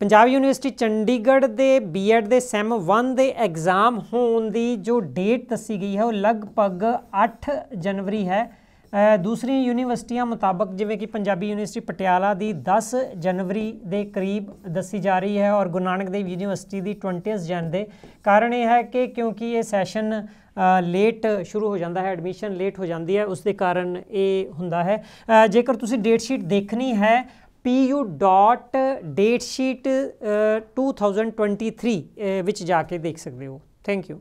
Punjab university Chandigarh ਦੇ BEd ਦੇ ਸੈਮ 1 ਦੇ ਐਗਜ਼ਾਮ ਹੋਣ ਦੀ ਜੋ ਡੇਟ ਦੱਸੀ ਗਈ ਹੈ ਉਹ ਲਗਭਗ 8 ਜਨਵਰੀ ਹੈ ਦੂਸਰੀ ਯੂਨੀਵਰਸਿਟੀਆਂ ਮੁਤਾਬਕ ਜਿਵੇਂ ਕਿ ਪੰਜਾਬੀ ਯੂਨੀਵਰਸਿਟੀ ਪਟਿਆਲਾ ਦੀ 10 ਜਨਵਰੀ ਦੇ ਕਰੀਬ ਦੱਸੀ ਜਾ ਰਹੀ ਹੈ ਔਰ ਗੁਰਨਾਨਕ ਦੇਵ ਯੂਨੀਵਰਸਿਟੀ ਦੀ 20th ਜਨ ਦੇ ਕਾਰਨ ਇਹ ਹੈ ਕਿ ਕਿਉਂਕਿ ਇਹ ਸੈਸ਼ਨ ਲੇਟ ਸ਼ੁਰੂ ਹੋ ਜਾਂਦਾ ਹੈ ਐਡਮਿਸ਼ਨ ਲੇਟ ਹੋ ਜਾਂਦੀ ਹੈ ਉਸ ਦੇ ਕਾਰਨ ਇਹ ਹੁੰਦਾ ਹੈ ਜੇਕਰ ਤੁਸੀਂ ਡੇਟ ਸ਼ੀਟ ਦੇਖਣੀ ਹੈ ਪੀਯੂ ਡਾਟ ਡੇਟ ਸ਼ੀਟ 2023 ਵਿੱਚ ਜਾ ਕੇ ਦੇਖ ਸਕਦੇ ਹੋ ਥੈਂਕ ਯੂ